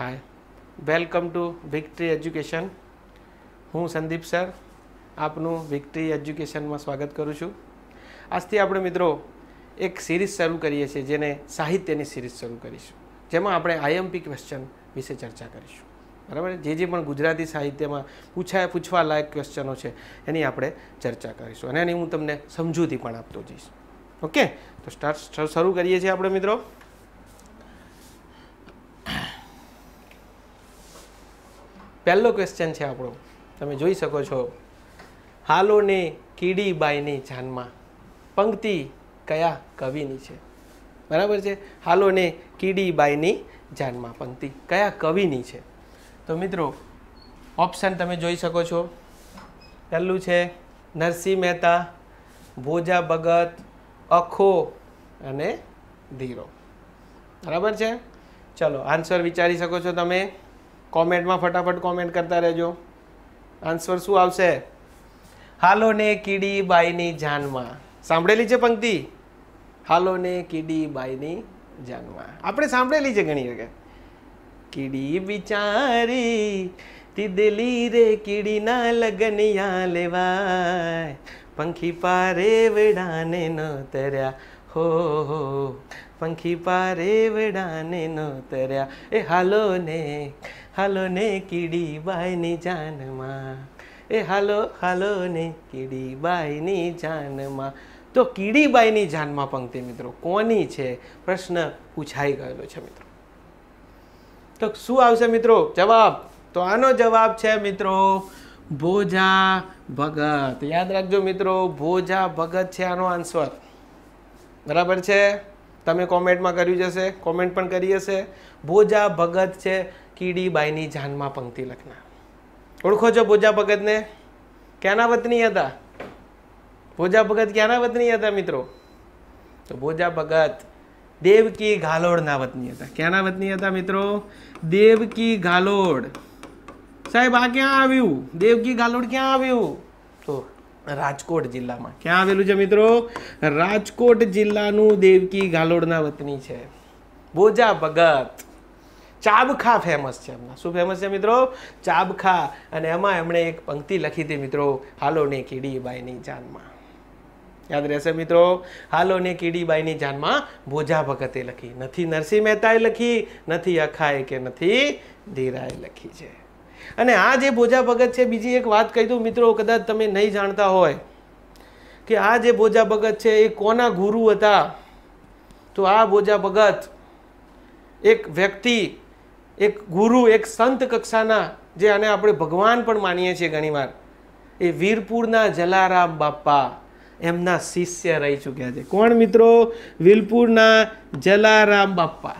hi welcome to victory education હું Sandeep sir આપનું victory એજ્યુકેશનમાં સ્વાગત કરું છું આજથી આપણે મિત્રો એક સિરીઝ શરૂ કરીએ છીએ જેને સાહિત્યની સિરીઝ શરૂ કરીશું જેમાં આપણે આઈએમપી ક્વેશ્ચન વિશે ચર્ચા કરીશું બરાબર જે જે પણ ગુજરાતી સાહિત્યમાં પૂછાય પૂછવા લાયક ક્વેશ્ચનો છે એની આપણે ચર્ચા કરીશું અને એની હું તમને સમજૂતી પણ આપતો જઈશ ઓકે તો સ્ટાર્ટ શરૂ કરીએ છીએ આપણે મિત્રો પહેલો ક્વેશ્ચન છે આપણો તમે જોઈ શકો છો હાલોને કીડીબાઈની જાનમાં પંક્તિ કયા કવિની છે બરાબર છે હાલોને કીડીબાઈની જાનમાં પંક્તિ કયા કવિની છે તો મિત્રો ઓપ્શન તમે જોઈ શકો છો પહેલું છે નરસિંહ મહેતા ભોજા ભગત અખો અને ધીરો બરાબર છે ચલો આન્સર વિચારી શકો છો તમે કોમેન્ટમાં ફટાફટ કોમેન્ટ કરતા રહેજો આન્સર શું આવશે હાલો ને કીડી બાઈની જાનમાં સાંભળેલી છે પંક્તિ હાલો ને કીડી બાઈની જાનમાં આપણે સાંભળેલી છે ઘણી વખત કીડી બિચારી તિદલી રે કીડીના લગનિયા લેવાય પંખી પારે વેડાને ન તર્યા હો હો પંખી પારે વેડાને ન તર્યા એ હાલો ને હાલો ને કીડી બાયની જાનમાં એ હાલો હાલો ને કીડી બાયની જાનમાં તો કીડીબાઈની જાનમાં પંક્તિ મિત્રો કોની છે પ્રશ્ન પૂછાઈ ગયેલો છે મિત્રો તો શું આવશે મિત્રો જવાબ તો આનો જવાબ છે મિત્રો ભોજા ભગત યાદ રાખજો મિત્રો ભોજા ભગત છે આનો આન્સર બરાબર છે તમે કોમેન્ટમાં કર્યું જશે કોમેન્ટ પણ કરી હશે ભોજા ભગત છે કીડીબાઈની જાનમાં પંક્તિ લખનાર ઓળખો છો ભોજા ભગતને ક્યાંના વતની હતા ભોજા ભગત ક્યાંના વતની હતા મિત્રો તો ભોજા ભગત દેવકી ગાલોડના વતની હતા ક્યાંના વતની હતા મિત્રો દેવકી ગાલોડ સાહેબ આ ક્યાં આવ્યું દેવકી ગાલોડ ક્યાં આવ્યું તો રાજકોટ જિલ્લામાં ક્યાં આવેલું છે મિત્રો રાજકોટ જિલ્લાનું દેવકી ગાલોડના વતની છે ભોજા ભગત ચાબખા ફેમસ છે એમના શું ફેમસ છે મિત્રો ચાબખા અને એમાં એમણે એક પંક્તિ લખી હતી મિત્રો હાલો ને કીડી જાનમાં યાદ રહેશે મિત્રો હાલો ને કીડીબાઈની જાનમાં ભોજા ભગતે લખી નથી નરસિંહ મહેતાએ લખી નથી અખાએ કે નથી ધીરાએ લખી છે અને આ જે ભોજા ભગત છે બીજી એક વાત કહી દઉં મિત્રો કદાચ તમે નહીં જાણતા હોય કે આ જે ભોજા ભગત છે એ કોના ગુરુ હતા તો આ ભોજા ભગત એક વ્યક્તિ એક ગુરુ એક સંત કક્ષાના જે આને આપણે ભગવાન પણ માનીએ છીએ ઘણીવાર એ વીરપુરના જલારામ બાપા એમના શિષ્ય રહી ચૂક્યા છે કોણ મિત્રો વીરપુરના જલારામ બાપા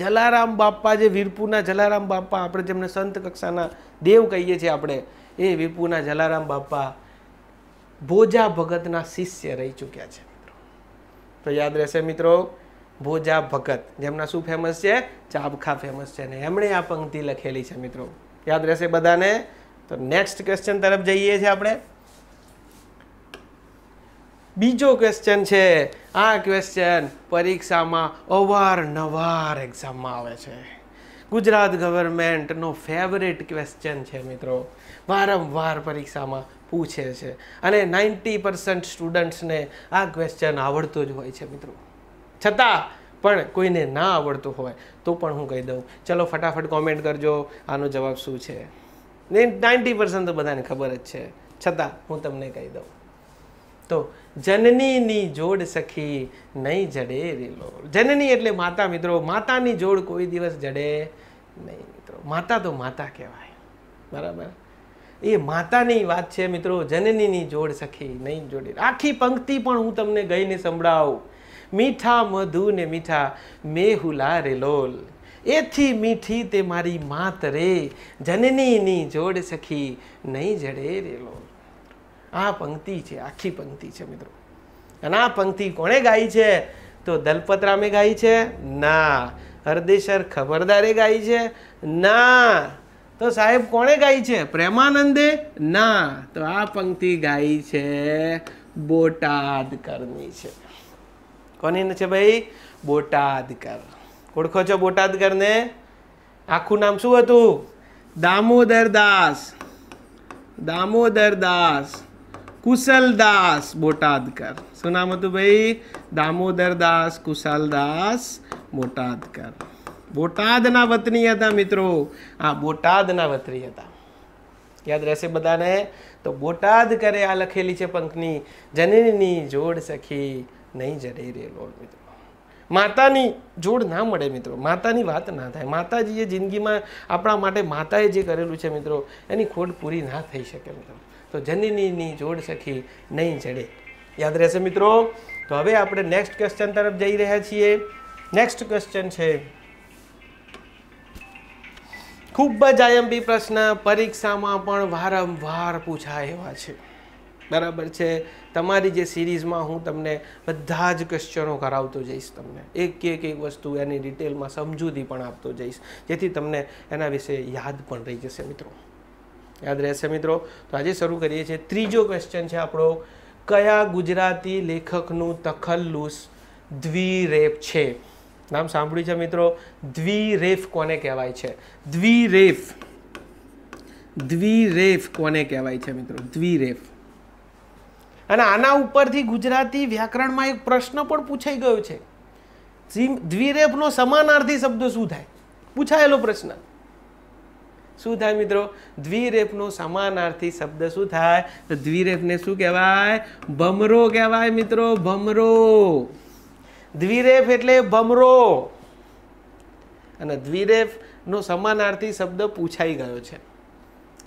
જલારામ બાપા જે વીરપુરના જલારામ બાપા આપણે જેમને સંત કક્ષાના દેવ કહીએ છીએ આપણે એ વીરપુરના જલારામ બાપા ભોજા ભગતના શિષ્ય રહી ચૂક્યા છે મિત્રો તો યાદ રહેશે મિત્રો ભોજા ભગત જેમના શું ફેમસ છે ચાબખા ફેમસ છે ને એમણે આ પંક્તિ લખેલી છે મિત્રો યાદ રહેશે બધાને તો નેક્સ્ટ ક્વેશ્ચન તરફ જઈએ છીએ આપણે બીજો ક્વેશ્ચન છે આ ક્વેશ્ચન પરીક્ષામાં અવારનવાર એક્ઝામમાં આવે છે ગુજરાત ગવર્મેન્ટનો ફેવરેટ ક્વેશ્ચન છે મિત્રો વારંવાર પરીક્ષામાં પૂછે છે અને નાઇન્ટી પર્સન્ટ સ્ટુડન્ટ્સને આ ક્વેશ્ચન આવડતો જ હોય છે મિત્રો છતાં પણ કોઈને ના આવડતું હોય તો પણ હું કહી દઉં ચલો ફટાફટ કોમેન્ટ કરજો આનો જવાબ શું છે નાઇન્ટી પર્સન્ટ તો બધાને ખબર જ છે છતાં હું તમને કહી દઉં તો જનનીની જોડ સખી નહીં જડે રેલો જનની એટલે માતા મિત્રો માતાની જોડ કોઈ દિવસ જડે નહીં મિત્રો માતા તો માતા કહેવાય બરાબર એ માતાની વાત છે મિત્રો જનનીની જોડ સખી નહીં જોડે આખી પંક્તિ પણ હું તમને ગઈને સંભળાવું મીઠા મધુ ને મીઠા મેહુલા રે લોલ એથી મીઠી તે મારી માત રે જનનીની જોડ સખી નહીં જડે રે લોલ આ પંક્તિ છે આખી પંક્તિ છે મિત્રો અને આ પંક્તિ કોણે ગાઈ છે તો દલપતરામે ગાઈ છે ના હરદેશર ખબરદારે ગાઈ છે ના તો સાહેબ કોણે ગાઈ છે પ્રેમાનંદે ના તો આ પંક્તિ ગાઈ છે બોટાદ કરની છે કોનીને છે ભાઈ બોટાદકર ઓળખો છો બોટાદકરને આખું નામ શું હતું દામોદર દાસ દામોદર દાસ કુશલદાસ બોટાદકર શું નામ હતું ભાઈ દામોદર દાસ કુશલદાસ બોટાદકર બોટાદના વતની હતા મિત્રો આ બોટાદના વતની હતા યાદ રહેશે બધાને તો બોટાદ કરે આ લખેલી છે પંખની જનનીની જોડ સખી નહીં જડી રહેલો મિત્રો માતાની જોડ ના મળે મિત્રો માતાની વાત ના થાય માતાજીએ જિંદગીમાં આપણા માટે માતાએ જે કરેલું છે મિત્રો એની ખોટ પૂરી ના થઈ શકે મિત્રો તો જનનીની જોડ સખી નહીં જડે યાદ રહેશે મિત્રો તો હવે આપણે નેક્સ્ટ ક્વેશ્ચન તરફ જઈ રહ્યા છીએ નેક્સ્ટ ક્વેશ્ચન છે ખૂબ જ આયંબી પ્રશ્ન પરીક્ષામાં પણ વારંવાર પૂછાય એવા છે બરાબર છે તમારી જે સિરીઝમાં હું તમને બધા જ ક્વેશ્ચનો કરાવતો જઈશ તમને એક એક એક વસ્તુ એની ડિટેલમાં સમજૂતી પણ આપતો જઈશ જેથી તમને એના વિશે યાદ પણ રહી જશે મિત્રો યાદ રહેશે મિત્રો તો આજે શરૂ કરીએ છીએ ત્રીજો ક્વેશ્ચન છે આપણો કયા ગુજરાતી લેખકનું તખલ્લુસ દ્વિરેપ છે નામ સાંભળ્યું છે મિત્રો દ્વિરેફ કોને કહેવાય છે દ્વિરેફ દ્વિરેફ કોને કહેવાય છે મિત્રો દ્વિરેફ અને આના ઉપરથી ગુજરાતી વ્યાકરણમાં એક પ્રશ્ન પણ પૂછાઈ ગયો છે દ્વિરેપનો સમાનાર્થી શબ્દ શું થાય પૂછાયેલો પ્રશ્ન શું થાય મિત્રો દ્વિરેપનો સમાનાર્થી શબ્દ શું થાય તો દ્વિરેપને શું કહેવાય ભમરો કહેવાય મિત્રો ભમરો દ્વિરેફ એટલે ભમરો અને દ્વિરેપનો સમાનાર્થી શબ્દ પૂછાઈ ગયો છે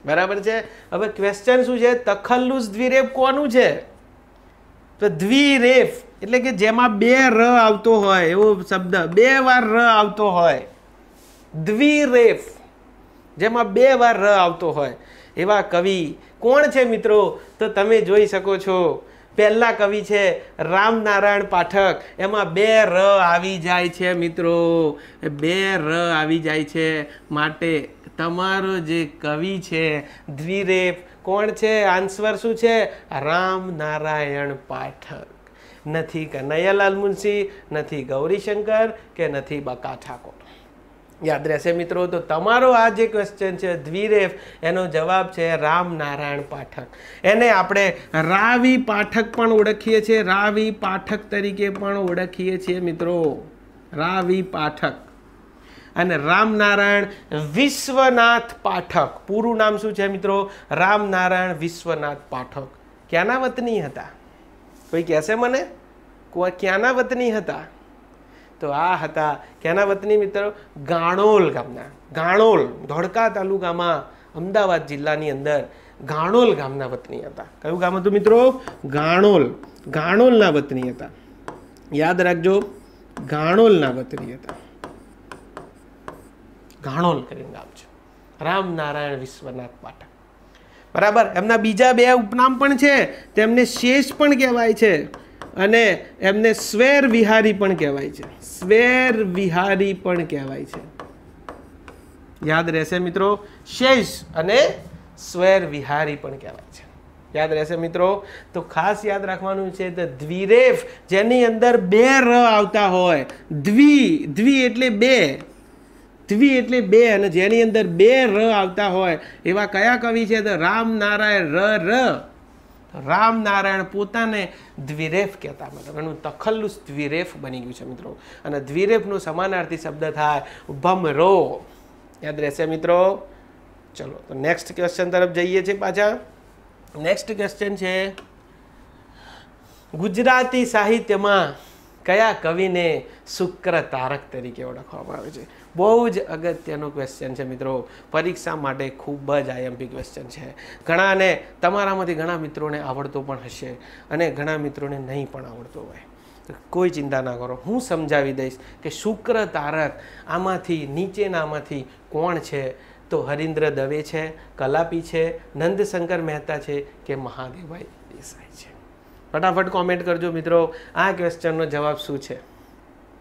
બરાબર છે હવે ક્વેશ્ચન શું છે તખલ્લુસ દ્વિરેપ કોનું છે તો દ્વિરેફ એટલે કે જેમાં બે ર આવતો હોય એવો શબ્દ બે વાર ર આવતો હોય દ્વિરેફ જેમાં બે વાર ર આવતો હોય એવા કવિ કોણ છે મિત્રો તો તમે જોઈ શકો છો પહેલા કવિ છે રામનારાયણ પાઠક એમાં બે ર આવી જાય છે મિત્રો બે ર આવી જાય છે માટે તમારો જે કવિ છે દ્વિરેફ કોણ છે આન્સર શું છે રામ નારાયણ પાઠક નથી કનૈયાલાલ મુનશી નથી ગૌરીશંકર કે નથી બકા ઠાકોર યાદ રહેશે મિત્રો તો તમારો આ જે ક્વેશ્ચન છે દ્વિરેફ એનો જવાબ છે રામ નારાયણ પાઠક એને આપણે રાવી પાઠક પણ ઓળખીએ છીએ રાવી પાઠક તરીકે પણ ઓળખીએ છીએ મિત્રો રાવી પાઠક અને રામનારાયણ વિશ્વનાથ પાઠક પૂરું નામ શું છે મિત્રો રામનારાયણ વિશ્વનાથ પાઠક ક્યાંના વતની હતા કોઈ કહેશે મને ક્યાંના વતની હતા તો આ હતા ક્યાંના વતની મિત્રો ગાણોલ ગામના ગાણોલ ધોળકા તાલુકામાં અમદાવાદ જિલ્લાની અંદર ગાણોલ ગામના વતની હતા કયું ગામ હતું મિત્રો ગાણોલ ગાણોલના વતની હતા યાદ રાખજો ગાણોલના વતની હતા ઘાણોલ કરીને ગામ છે રામનારાયણ વિશ્વનાથ પાઠક બરાબર એમના બીજા બે ઉપનામ પણ છે તેમને શેષ પણ કહેવાય છે અને એમને સ્વેર વિહારી પણ કહેવાય છે સ્વેર વિહારી પણ કહેવાય છે યાદ રહેશે મિત્રો શેષ અને સ્વેર વિહારી પણ કહેવાય છે યાદ રહેશે મિત્રો તો ખાસ યાદ રાખવાનું છે ધ દ્વિરેફ જેની અંદર બે ર આવતા હોય દ્વિ દ્વિ એટલે બે ત્વી એટલે બે અને જેની અંદર બે ર આવતા હોય એવા કયા કવિ છે તો રામ નારાયણ ર ર રામ નારાયણ પોતાને દ્વિરેફ કહેતા મતલબ એનું તખલ્લુસ દ્વિરેફ બની ગયું છે મિત્રો અને દ્વિરેફનો સમાનાર્થી શબ્દ થાય ભમરો યાદ રહેશે મિત્રો ચલો તો નેક્સ્ટ ક્વેશ્ચન તરફ જઈએ છીએ પાછા નેક્સ્ટ ક્વેશ્ચન છે ગુજરાતી સાહિત્યમાં કયા કવિને શુક્ર તારક તરીકે ઓળખવામાં આવે છે બહુ જ અગત્યનો ક્વેશ્ચન છે મિત્રો પરીક્ષા માટે ખૂબ જ આઈએમપી ક્વેશ્ચન છે ઘણાને તમારામાંથી ઘણા મિત્રોને આવડતો પણ હશે અને ઘણા મિત્રોને નહીં પણ આવડતો હોય કોઈ ચિંતા ના કરો હું સમજાવી દઈશ કે શુક્ર તારક આમાંથી નીચેનામાંથી કોણ છે તો હરિન્દ્ર દવે છે કલાપી છે નંદશંકર મહેતા છે કે મહાદેવાઈ દેસાઈ છે ફટાફટ કોમેન્ટ કરજો મિત્રો આ ક્વેશ્ચનનો જવાબ શું છે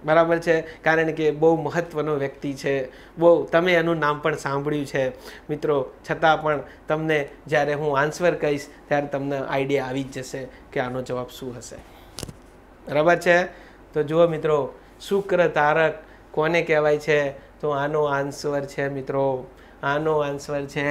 બરાબર છે કારણ કે બહુ મહત્ત્વનો વ્યક્તિ છે બહુ તમે એનું નામ પણ સાંભળ્યું છે મિત્રો છતાં પણ તમને જ્યારે હું આન્સર કહીશ ત્યારે તમને આઈડિયા આવી જ જશે કે આનો જવાબ શું હશે બરાબર છે તો જુઓ મિત્રો શુક્ર તારક કોને કહેવાય છે તો આનો આન્સર છે મિત્રો આનો આન્સર છે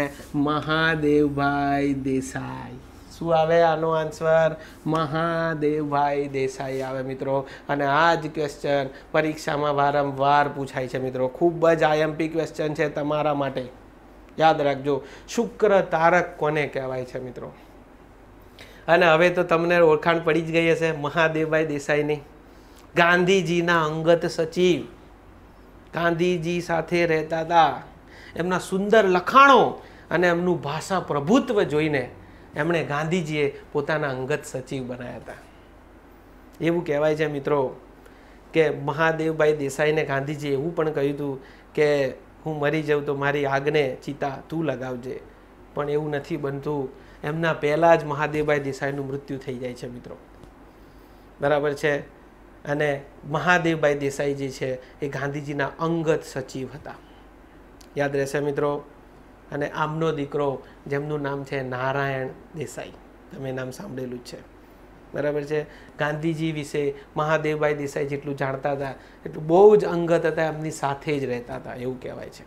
મહાદેવભાઈ દેસાઈ શું આવે આનો આન્સર મહાદેવભાઈ દેસાઈ આવે મિત્રો અને આ જ ક્વેશ્ચન પરીક્ષામાં વારંવાર પૂછાય છે મિત્રો ખૂબ જ આઈએમપી ક્વેશ્ચન છે તમારા માટે યાદ રાખજો શુક્ર તારક કોને કહેવાય છે મિત્રો અને હવે તો તમને ઓળખાણ પડી જ ગઈ હશે મહાદેવભાઈ દેસાઈની ગાંધીજીના અંગત સચિવ ગાંધીજી સાથે રહેતા હતા એમના સુંદર લખાણો અને એમનું ભાષા પ્રભુત્વ જોઈને એમણે ગાંધીજીએ પોતાના અંગત સચિવ બનાવ્યા હતા એવું કહેવાય છે મિત્રો કે મહાદેવભાઈ દેસાઈને ગાંધીજીએ એવું પણ કહ્યું હતું કે હું મરી જાઉં તો મારી આગને ચિતા તું લગાવજે પણ એવું નથી બનતું એમના પહેલાં જ મહાદેવભાઈ દેસાઈનું મૃત્યુ થઈ જાય છે મિત્રો બરાબર છે અને મહાદેવભાઈ દેસાઈ જે છે એ ગાંધીજીના અંગત સચિવ હતા યાદ રહેશે મિત્રો અને આમનો દીકરો જેમનું નામ છે નારાયણ દેસાઈ તમે નામ સાંભળેલું જ છે બરાબર છે ગાંધીજી વિશે મહાદેવભાઈ દેસાઈ જેટલું જાણતા હતા એટલું બહુ જ અંગત હતા એમની સાથે જ રહેતા હતા એવું કહેવાય છે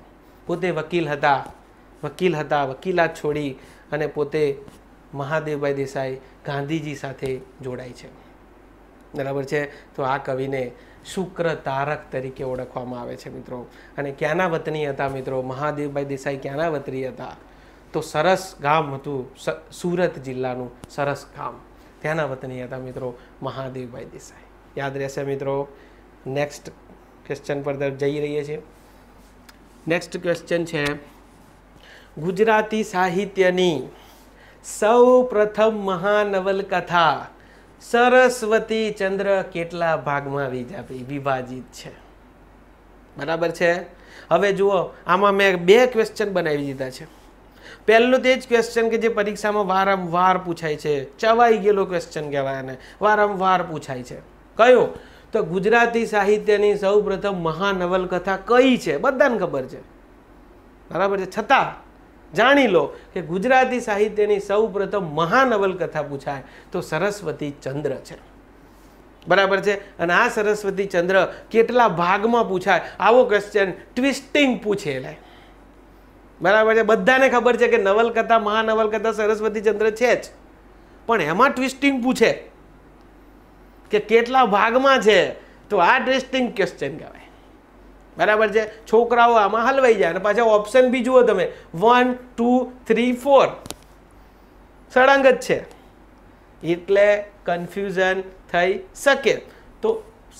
પોતે વકીલ હતા વકીલ હતા વકીલાત છોડી અને પોતે મહાદેવભાઈ દેસાઈ ગાંધીજી સાથે જોડાય છે બરાબર છે તો આ કવિને શુક્ર તારક તરીકે ઓળખવામાં આવે છે મિત્રો અને ક્યાંના વતની હતા મિત્રો મહાદેવભાઈ દેસાઈ ક્યાંના વતની હતા તો સરસ ગામ હતું સુરત જિલ્લાનું સરસ ગામ ત્યાંના વતની હતા મિત્રો મહાદેવભાઈ દેસાઈ યાદ રહેશે મિત્રો નેક્સ્ટ ક્વેશ્ચન પર જઈ રહીએ છીએ નેક્સ્ટ ક્વેશ્ચન છે ગુજરાતી સાહિત્યની સૌ પ્રથમ મહાનવલકથા સરસ્વતી ચંદ્ર કેટલા ભાગમાં વિભાજિત છે બરાબર છે હવે જુઓ આમાં મેં બે ક્વેશ્ચન બનાવી દીધા છે પહેલું તે જ ક્વેશ્ચન કે જે પરીક્ષામાં વારંવાર પૂછાય છે ચવાઈ ગયેલો ક્વેશ્ચન કહેવાય એને વારંવાર પૂછાય છે કયો તો ગુજરાતી સાહિત્યની સૌ પ્રથમ મહાનવલકથા કઈ છે બધાને ખબર છે બરાબર છે છતાં જાણી લો કે ગુજરાતી સાહિત્યની સૌ પ્રથમ મહાનવલકથા પૂછાય તો સરસ્વતી ચંદ્ર છે બરાબર છે અને આ સરસ્વતી ચંદ્ર કેટલા ભાગમાં પૂછાય આવો ક્વેશ્ચન ટ્વિસ્ટિંગ પૂછેલા બરાબર છે બધાને ખબર છે કે નવલકથા મહાનવલકથા સરસ્વતી ચંદ્ર છે જ પણ એમાં ટ્વિસ્ટિંગ પૂછે કે કેટલા ભાગમાં છે તો આ ટ્વિસ્ટિંગ ક્વેશ્ચન કહેવાય બરાબર છે છોકરાઓ આમાં હલવાઈ જાય અને પાછા ઓપ્શન બી જુઓ તમે વન ટુ થ્રી ફોર સળંગ જ છે એટલે કન્ફ્યુઝન થઈ શકે તો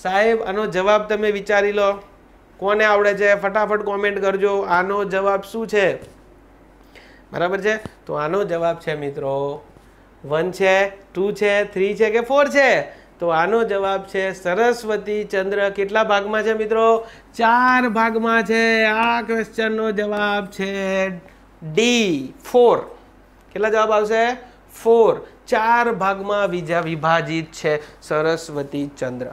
સાહેબ આનો જવાબ તમે વિચારી લો કોને આવડે છે ફટાફટ કોમેન્ટ કરજો આનો જવાબ શું છે બરાબર છે તો આનો જવાબ છે મિત્રો વન છે ટુ છે થ્રી છે કે ફોર છે તો આનો જવાબ છે સરસ્વતી ચંદ્ર કેટલા ભાગમાં છે મિત્રો ચાર ભાગમાં છે આ ક્વેશ્ચનનો જવાબ છે ડી ફોર કેટલા જવાબ આવશે ફોર ચાર ભાગમાં બીજા વિભાજિત છે સરસ્વતી ચંદ્ર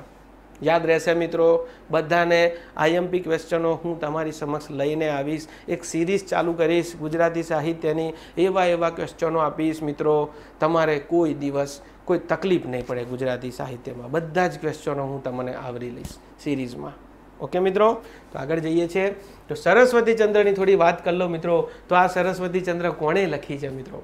યાદ રહેશે મિત્રો બધાને આઈએમપી ક્વેશ્ચનો હું તમારી સમક્ષ લઈને આવીશ એક સિરીઝ ચાલુ કરીશ ગુજરાતી સાહિત્યની એવા એવા ક્વેશ્ચનો આપીશ મિત્રો તમારે કોઈ દિવસ કોઈ તકલીફ નહીં પડે ગુજરાતી સાહિત્યમાં બધા જ ક્વેશ્ચનો હું તમને આવરી લઈશ સિરીઝમાં ઓકે મિત્રો તો આગળ જઈએ છીએ તો સરસ્વતી ચંદ્રની થોડી વાત કરી લો મિત્રો તો આ સરસ્વતી ચંદ્ર કોણે લખી છે મિત્રો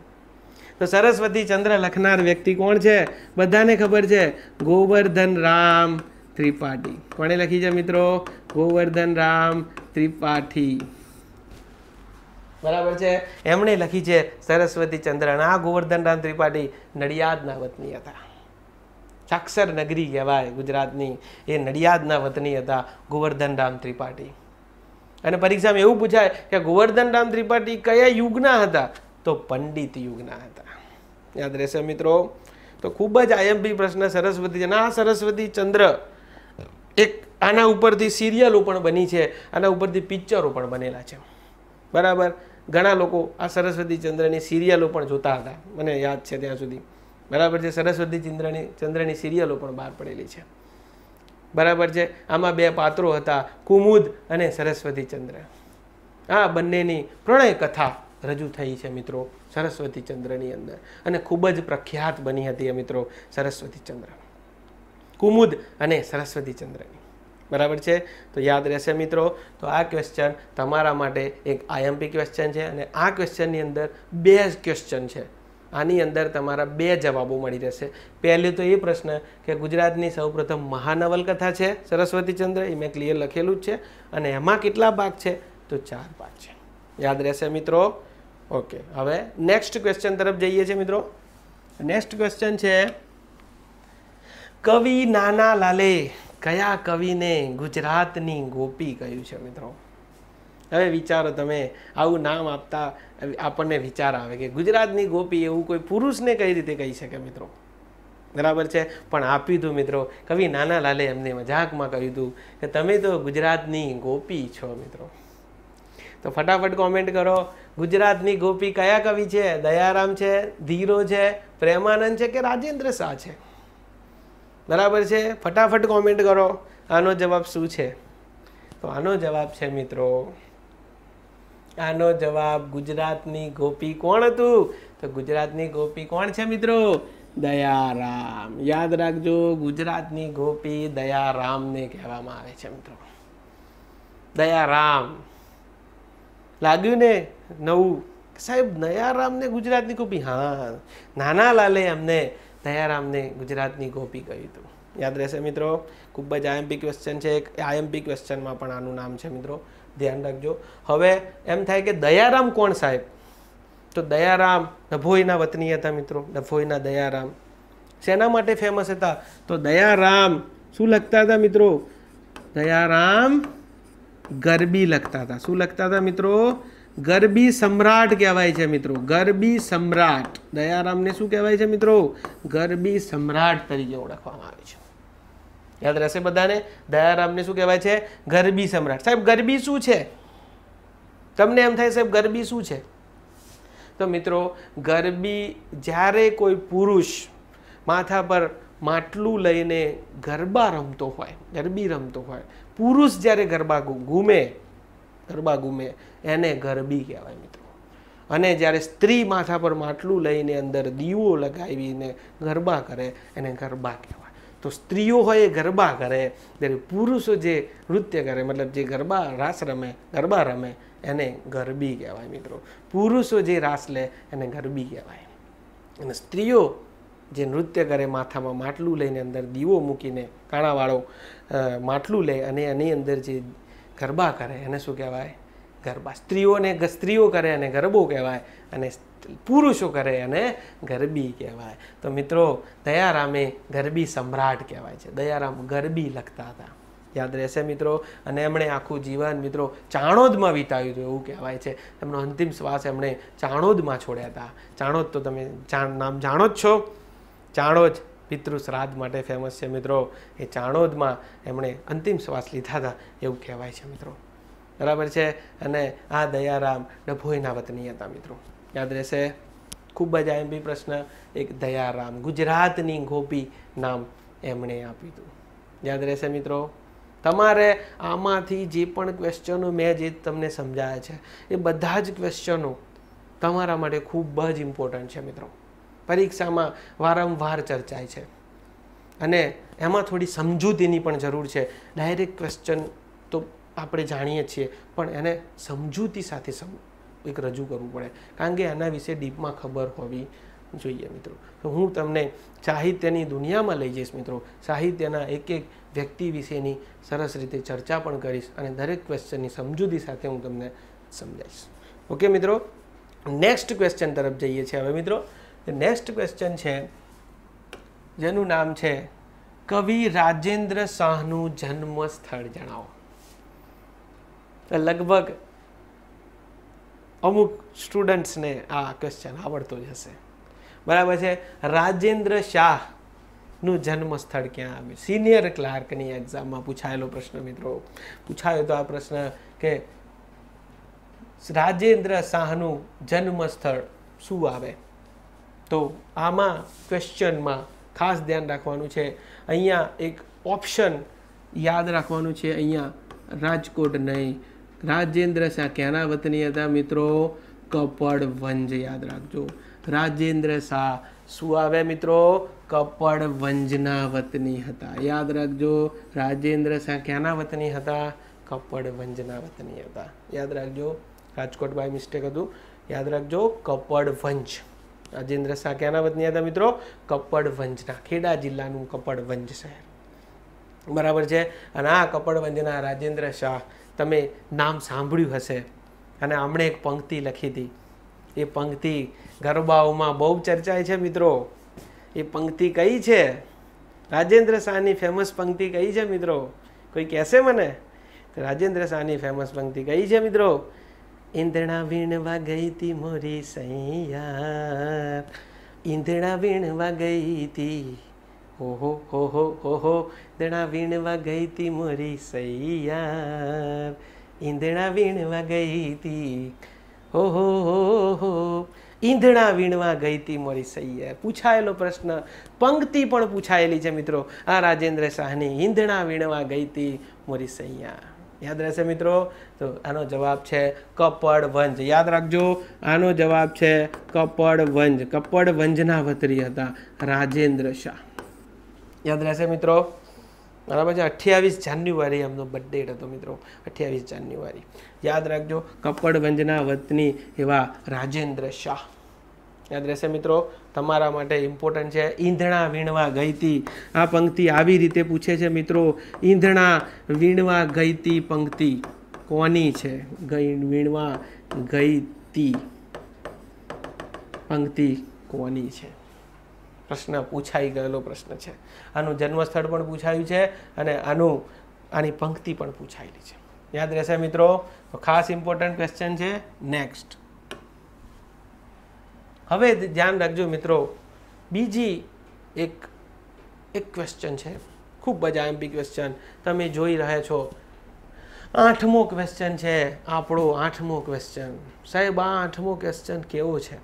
તો સરસ્વતી ચંદ્ર લખનાર વ્યક્તિ કોણ છે બધાને ખબર છે ગોવર્ધન રામ ત્રિપાઠી કોણે લખી છે મિત્રો ગોવર્ધન રામ ત્રિપાઠી બરાબર છે એમણે લખી છે સરસ્વતી ચંદ્રન આ ગોવર્ધનરામ ત્રિપાઠી નડિયાદના વતની હતા સાક્ષર નગરી કહેવાય ગુજરાતની એ નડિયાદના વતની હતા ગોવર્ધનરામ ત્રિપાઠી અને પરીક્ષામાં એવું પૂછાય કે ગોવર્ધનરામ ત્રિપાઠી કયા યુગના હતા તો પંડિત યુગના હતા યાદ રહેશે મિત્રો તો ખૂબ જ આઈએમપી પ્રશ્ન સરસ્વતી છે આ સરસ્વતી ચંદ્ર એક આના ઉપરથી સિરિયલો પણ બની છે આના ઉપરથી પિક્ચરો પણ બનેલા છે બરાબર ઘણા લોકો આ સરસ્વતી ચંદ્રની સિરિયલો પણ જોતા હતા મને યાદ છે ત્યાં સુધી બરાબર છે સરસ્વતી ચંદ્રની ચંદ્રની સિરિયલો પણ બહાર પડેલી છે બરાબર છે આમાં બે પાત્રો હતા કુમુદ અને સરસ્વતી ચંદ્ર આ બંનેની પ્રણય કથા રજૂ થઈ છે મિત્રો સરસ્વતી ચંદ્રની અંદર અને ખૂબ જ પ્રખ્યાત બની હતી મિત્રો સરસ્વતી ચંદ્ર કુમુદ અને સરસ્વતી ચંદ્રની બરાબર છે તો યાદ રહેશે મિત્રો તો આ ક્વેશ્ચન તમારા માટે એક આઈએમપી ક્વેશ્ચન છે અને આ ક્વેશ્ચનની અંદર બે જ ક્વેશ્ચન છે આની અંદર તમારા બે જવાબો મળી રહેશે પહેલું તો એ પ્રશ્ન કે ગુજરાતની સૌપ્રથમ મહાનવલકથા છે સરસ્વતીચંદ્ર એ મેં ક્લિયર લખેલું જ છે અને એમાં કેટલા ભાગ છે તો ચાર ભાગ છે યાદ રહેશે મિત્રો ઓકે હવે નેક્સ્ટ ક્વેશ્ચન તરફ જઈએ છીએ મિત્રો નેક્સ્ટ ક્વેશ્ચન છે કવિ નાના લાલે કયા કવિને ગુજરાતની ગોપી કહ્યું છે મિત્રો હવે વિચારો તમે આવું નામ આપતા આપણને વિચાર આવે કે ગુજરાતની ગોપી એવું કોઈ પુરુષને કઈ રીતે કહી શકે મિત્રો બરાબર છે પણ આપ્યું હતું મિત્રો કવિ નાના લાલે એમને મજાકમાં કહ્યું હતું કે તમે તો ગુજરાતની ગોપી છો મિત્રો તો ફટાફટ કોમેન્ટ કરો ગુજરાતની ગોપી કયા કવિ છે દયારામ છે ધીરો છે પ્રેમાનંદ છે કે રાજેન્દ્ર શાહ છે બરાબર છે ફટાફટ કોમેન્ટ કરો આનો જવાબ શું છે તો આનો જવાબ છે મિત્રો આનો જવાબ ગુજરાતની ગોપી કોણ હતું તો ગુજરાતની ગોપી કોણ છે મિત્રો દયારામ યાદ રાખજો ગુજરાતની ગોપી દયારામને કહેવામાં આવે છે મિત્રો દયારામ લાગ્યું ને નવું સાહેબ દયારામને ગુજરાતની ગોપી હા નાના લાલે અમને દયારામને ગુજરાતની ગોપી કહ્યું હતું યાદ રહેશે મિત્રો ખૂબ જ આઈએમપી ક્વેશ્ચન છે એક આઈએમપી ક્વેશ્ચનમાં પણ આનું નામ છે મિત્રો ધ્યાન રાખજો હવે એમ થાય કે દયારામ કોણ સાહેબ તો દયારામ ડભોઈના વતની હતા મિત્રો ડભોઈના દયારામ શેના માટે ફેમસ હતા તો દયારામ શું લખતા હતા મિત્રો દયારામ ગરબી લખતા હતા શું લખતા હતા મિત્રો ગરબી સમ્રાટ કહેવાય છે મિત્રો ગરબી સમ્રાટ દયારામને શું કહેવાય છે મિત્રો ગરબી સમ્રાટ તરીકે ઓળખવામાં આવે છે યાદ રહેશે બધાને દયારામને શું કહેવાય છે ગરબી સમ્રાટ સાહેબ ગરબી શું છે તમને એમ થાય સાહેબ ગરબી શું છે તો મિત્રો ગરબી જ્યારે કોઈ પુરુષ માથા પર માટલું લઈને ગરબા રમતો હોય ગરબી રમતો હોય પુરુષ જ્યારે ગરબા ઘૂમે ગરબા ગુમે એને ગરબી કહેવાય મિત્રો અને જ્યારે સ્ત્રી માથા પર માટલું લઈને અંદર દીવો લગાવીને ગરબા કરે એને ગરબા કહેવાય તો સ્ત્રીઓ હોય એ ગરબા કરે ત્યારે પુરુષો જે નૃત્ય કરે મતલબ જે ગરબા રાસ રમે ગરબા રમે એને ગરબી કહેવાય મિત્રો પુરુષો જે રાસ લે એને ગરબી કહેવાય અને સ્ત્રીઓ જે નૃત્ય કરે માથામાં માટલું લઈને અંદર દીવો મૂકીને કાણાવાળો માટલું લે અને એની અંદર જે ગરબા કરે એને શું કહેવાય ગરબા સ્ત્રીઓને સ્ત્રીઓ કરે એને ગરબો કહેવાય અને પુરુષો કરે એને ગરબી કહેવાય તો મિત્રો દયારામે ગરબી સમ્રાટ કહેવાય છે દયારામ ગરબી લખતા હતા યાદ રહેશે મિત્રો અને એમણે આખું જીવન મિત્રો ચાણોદમાં વિતાવ્યું હતું એવું કહેવાય છે એમનો અંતિમ શ્વાસ એમણે ચાણોદમાં છોડ્યા હતા ચાણોદ તો તમે નામ જાણો જ છો ચાણોદ પિતૃ શ્રાદ્ધ માટે ફેમસ છે મિત્રો એ ચાણોદમાં એમણે અંતિમ શ્વાસ લીધા હતા એવું કહેવાય છે મિત્રો બરાબર છે અને આ દયારામ ડભોઈના વતની હતા મિત્રો યાદ રહેશે ખૂબ જ આ બી પ્રશ્ન એક દયારામ ગુજરાતની ગોપી નામ એમણે આપ્યું હતું યાદ રહેશે મિત્રો તમારે આમાંથી જે પણ ક્વેશ્ચનો મેં જે તમને સમજાયા છે એ બધા જ ક્વેશ્ચનો તમારા માટે ખૂબ જ ઇમ્પોર્ટન્ટ છે મિત્રો પરીક્ષામાં વારંવાર ચર્ચાય છે અને એમાં થોડી સમજૂતીની પણ જરૂર છે ડાયરેક્ટ ક્વેશ્ચન તો આપણે જાણીએ છીએ પણ એને સમજૂતી સાથે સમ એક રજૂ કરવું પડે કારણ કે એના વિશે ડીપમાં ખબર હોવી જોઈએ મિત્રો તો હું તમને સાહિત્યની દુનિયામાં લઈ જઈશ મિત્રો સાહિત્યના એક એક વ્યક્તિ વિશેની સરસ રીતે ચર્ચા પણ કરીશ અને દરેક ક્વેશ્ચનની સમજૂતી સાથે હું તમને સમજાવીશ ઓકે મિત્રો નેક્સ્ટ ક્વેશ્ચન તરફ જઈએ છીએ હવે મિત્રો નેક્સ્ટ ક્વેશ્ચન છે જેનું નામ છે કવિ રાજેન્દ્ર શાહનું જન્મ સ્થળ જણાવો લગભગ અમુક સ્ટુડન્ટ્સને આ ક્વેશ્ચન આવડતો જ હશે બરાબર છે રાજેન્દ્ર શાહનું જન્મ સ્થળ ક્યાં આવે સિનિયર ક્લાર્કની એક્ઝામમાં પૂછાયેલો પ્રશ્ન મિત્રો પૂછાયો તો આ પ્રશ્ન કે રાજેન્દ્ર શાહનું જન્મ સ્થળ શું આવે તો આમાં ક્વેશ્ચનમાં ખાસ ધ્યાન રાખવાનું છે અહીંયા એક ઓપ્શન યાદ રાખવાનું છે અહીંયા રાજકોટ નહીં રાજેન્દ્ર શાહ ક્યાંના વતની હતા મિત્રો કપડવંજ યાદ રાખજો રાજેન્દ્ર શાહ શું આવે મિત્રો કપડવંજના વતની હતા યાદ રાખજો રાજેન્દ્ર શાહ ક્યાંના વતની હતા કપડવંજના વતની હતા યાદ રાખજો રાજકોટ બાય મિસ્ટેક હતું યાદ રાખજો કપડવંજ રાજેન્દ્ર શાહ ક્યાંના વતની હતા મિત્રો કપડ વંજના ખેડા જિલ્લાનું કપડ વંજ શહેર બરાબર છે અને આ કપડ રાજેન્દ્ર શાહ તમે નામ સાંભળ્યું હશે અને હમણે એક પંક્તિ લખી હતી એ પંક્તિ ગરબાઓમાં બહુ ચર્ચાય છે મિત્રો એ પંક્તિ કઈ છે રાજેન્દ્ર શાહની ફેમસ પંક્તિ કઈ છે મિત્રો કોઈ કહેશે મને રાજેન્દ્ર શાહની ફેમસ પંક્તિ કઈ છે મિત્રો ઈંદણા વીણવા ગઈ તી મોરી સૈયા ઈંદણા વીણવા ગઈ તી ઓહો ઓહો ઓહો દણા વીણવા ગઈ તી મોરી સૈયા ઈંદણા વીણવા ગઈ તી હો હો ઈંધણા વીણવા ગઈ હતી મોરી સૈયર પૂછાયેલો પ્રશ્ન પંક્તિ પણ પૂછાયેલી છે મિત્રો આ રાજેન્દ્ર શાહની ઈંધણા વીણવા ગઈ હતી મોરી સૈયા યાદ રહેશે મિત્રો તો આનો જવાબ છે કપડ વંજ યાદ રાખજો આનો જવાબ છે કપડ વંજ કપડ વંજના વતરી હતા રાજેન્દ્ર શાહ યાદ રહેશે મિત્રો બરાબર છે અઠ્યાવીસ જાન્યુઆરી એમનો બર્થડેટ હતો મિત્રો અઠ્યાવીસ જાન્યુઆરી યાદ રાખજો કપડ વંજના વતની એવા રાજેન્દ્ર શાહ યાદ રહેશે મિત્રો તમારા માટે ઇમ્પોર્ટન્ટ છે ઈંધણા વીણવા ગઈતી આ પંક્તિ આવી રીતે પૂછે છે મિત્રો ઈંધણા વીણવા ગઈતી પંક્તિ કોની છે ગઈ વીણવા ગઈતી પંક્તિ કોની છે પ્રશ્ન પૂછાઈ ગયેલો પ્રશ્ન છે આનું જન્મસ્થળ પણ પૂછાયું છે અને આનું આની પંક્તિ પણ પૂછાયેલી છે યાદ રહેશે મિત્રો ખાસ ઇમ્પોર્ટન્ટ ક્વેશ્ચન છે નેક્સ્ટ હવે ધ્યાન રાખજો મિત્રો બીજી એક એક ક્વેશ્ચન છે ખૂબ જ આઈએમપી ક્વેશ્ચન તમે જોઈ રહ્યા છો આઠમો ક્વેશ્ચન છે આપણો આઠમો ક્વેશ્ચન સાહેબ આ આઠમો ક્વેશ્ચન કેવો છે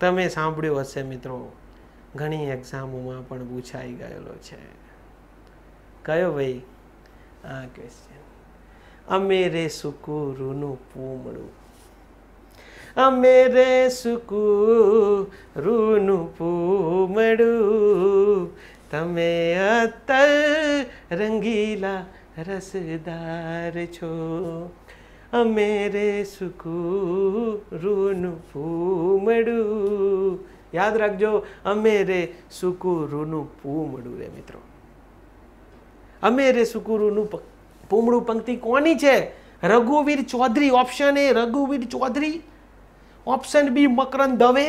તમે સાંભળ્યું હશે મિત્રો ઘણી એક્ઝામોમાં પણ પૂછાઈ ગયેલો છે કયો ભાઈ આ ક્વેશ્ચન અમે રે સુકુરુનું પૂમડું અમે રે સુકુ రూను పూమడు તમે અત્તર રંગીલા રસદાર છો અમે રે સુકુરુનું પૂમડું યાદ રાખજો અમે રે સુકુરુનું પૂમડું રે મિત્રો અમે રે સુકુરુનું પૂમડું પંક્તિ કોની છે રઘુવીર ચૌધરી ઓપ્શન એ રઘુવીર Chaudhari option B Makarand Dave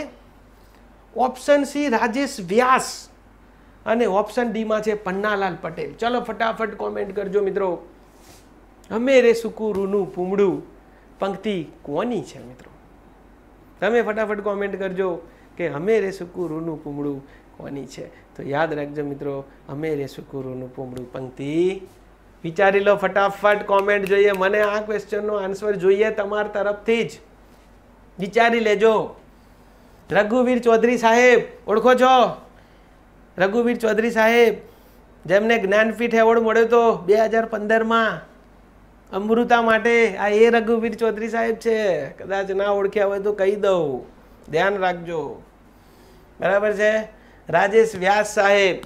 option C Rajesh Vyas અને ઓપ્શન ડીમાં છે પન્નાલાલ પટેલ ચલો ફટાફટ કોમેન્ટ કરજો મિત્રો અમે રે સુકુરુનું પૂમડું પંક્તિ કોની છે મિત્રો તમે ફટાફટ કોમેન્ટ કરજો કે અમે રે સુકુરુનું પૂમડું કોની છે તો યાદ રાખજો મિત્રો અમે રે સુકુરુનું પૂમડું પંક્તિ વિચારી લો ફટાફટ કોમેન્ટ જોઈએ મને આ ક્વેશ્ચનનો આન્સર જોઈએ તમારા તરફથી જ વિચારી લેજો રઘુવીર ચૌધરી સાહેબ ઓળખો છો રઘુવીર ચૌધરી સાહેબ જેમને જ્ઞાનપીઠ એવોર્ડ મળ્યો હતો બે હજાર પંદરમાં અમૃતા માટે આ એ રઘુવીર ચૌધરી સાહેબ છે કદાચ ના ઓળખ્યા હોય તો કહી દઉં ધ્યાન રાખજો બરાબર છે રાજેશ વ્યાસ સાહેબ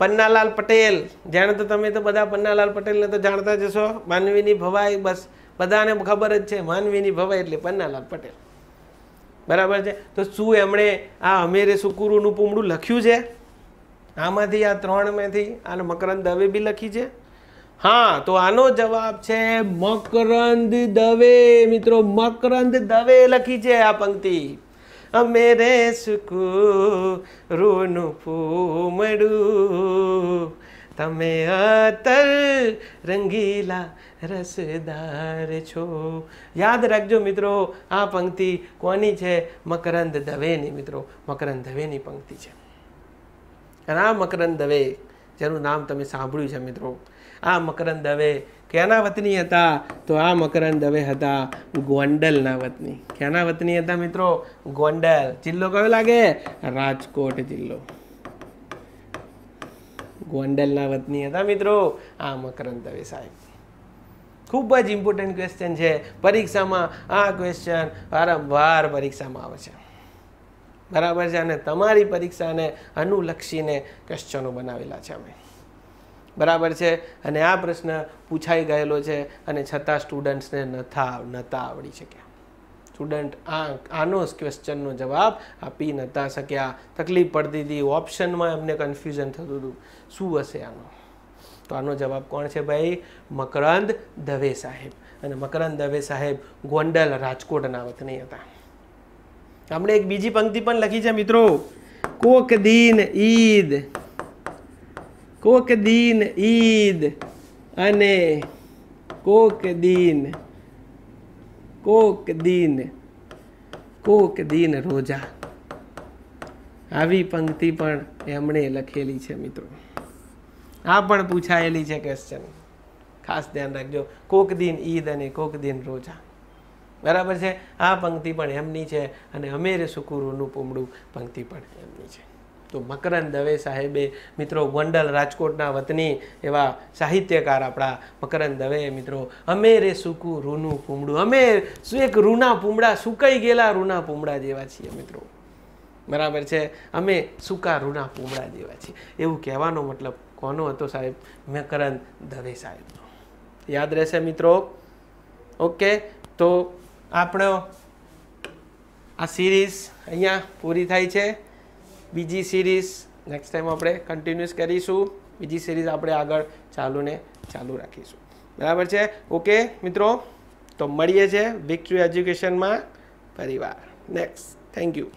પન્નાલાલ પટેલ જાણે તો તમે તો બધા પન્નાલાલ પટેલને તો જાણતા જશો માનવીની ભવાઈ બસ બધાને ખબર જ છે માનવીની ભવાઈ એટલે પન્નાલાલ પટેલ બરાબર છે તો શું એમણે આ અમેરે સુકુરુનું પૂમડું લખ્યું છે આમાંથી આ ત્રણ મેંથી આને મકરંદ દવે બી લખી છે હા તો આનો જવાબ છે મકરંદ દવે મિત્રો મકરંદ દવે લખી છે આ પંક્તિ અમે રે સુકુ રૂનું પૂમડું તમે અતર રંગીલા રસદાર છો યાદ રાખજો મિત્રો આ પંક્તિ કોની છે મકરંદ દવેની મિત્રો મકરંદ દવેની પંક્તિ છે અને મકરંદ દવે જેનું નામ તમે સાંભળ્યું છે મિત્રો આ મકરંદ દવે ક્યાંના વતની હતા તો આ મકરંદ દવે હતા ગોંડલના વતની ક્યાંના વતની હતા મિત્રો ગોંડલ જિલ્લો કયો લાગે રાજકોટ જિલ્લો ગોંડલના વતની હતા મિત્રો આ મકરંદ દવે સાહેબ ખૂબ જ ઇમ્પોર્ટન્ટ ક્વેશ્ચન છે પરીક્ષામાં આ ક્વેશ્ચન વારંવાર પરીક્ષામાં આવે છે બરાબર છે અને તમારી પરીક્ષાને અનુલક્ષીને ક્વેશ્ચનો બનાવેલા છે અમે બરાબર છે અને આ પ્રશ્ન પૂછાઈ ગયેલો છે અને છતાં સ્ટુડન્ટ્સને નથા નતા આવડી શક્યા સ્ટુડન્ટ આ આનો ક્વેશ્ચનનો જવાબ આપી નહોતા શક્યા તકલીફ પડતી હતી ઓપ્શનમાં એમને કન્ફ્યુઝન થતું હતું શું હશે આનો તો આનો જવાબ કોણ છે ભાઈ મકરંદ દવે સાહેબ અને મકરંદ દવે સાહેબ ગોંડલ રાજકોટના વતની હતા આપણે એક બીજી પંક્તિ પણ લખી છે મિત્રો કોક દિન ઈદ કોક દિન ઈદ અને કોક દિન કોક દીન કોક દીન રોજા આવી પંક્તિ પણ એમણે લખેલી છે મિત્રો આ પણ પૂછાયેલી છે ક્વેશ્ચન ખાસ ધ્યાન રાખજો કોક દિન ઈદ અને કોક દિન રોજા બરાબર છે આ પંક્તિ પણ એમની છે અને અમેરે સુકુરુનું પૂમડું પંક્તિ પણ એમની છે તો મકરંદ દવે સાહેબે મિત્રો ગોંડલ રાજકોટના વતની એવા સાહિત્યકાર આપણા મકરંદ દવે મિત્રો અમે રે સૂકું રૂનું પૂમડું અમે એક રૂના પૂમડા સુકાઈ ગયેલા રૂના પૂમડા જેવા છીએ મિત્રો બરાબર છે અમે સુકા રૂના પૂમડા જેવા છીએ એવું કહેવાનો મતલબ કોનો હતો સાહેબ મકરંદ દવે સાહેબનો યાદ રહેશે મિત્રો ઓકે તો આપણો આ સિરીઝ અહીંયા પૂરી થાય છે બીજી સિરીઝ નેક્સ્ટ ટાઈમ આપણે કન્ટિન્યુઅસ કરીશું બીજી સિરીઝ આપણે આગળ ચાલુને ચાલુ રાખીશું બરાબર છે ઓકે મિત્રો તો મળીએ છીએ વિક્ટ્રી એજ્યુકેશનમાં પરિવાર નેક્સ્ટ થેન્ક યુ